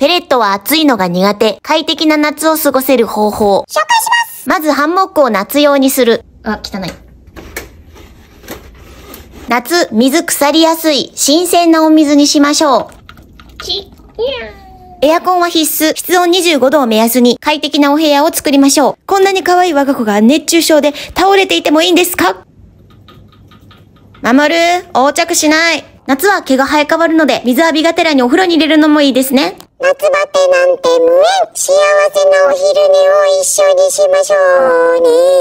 ペレットは暑いのが苦手。快適な夏を過ごせる方法。紹介しますまずハンモックを夏用にする。あ、汚い。夏、水腐りやすい、新鮮なお水にしましょう。ち、エアコンは必須、室温25度を目安に快適なお部屋を作りましょう。こんなに可愛い我が子が熱中症で倒れていてもいいんですか守る、横着しない。夏は毛が生え変わるので、水浴びがてらにお風呂に入れるのもいいですね。夏バテなんて無縁幸せなお昼寝を一緒にしましょうね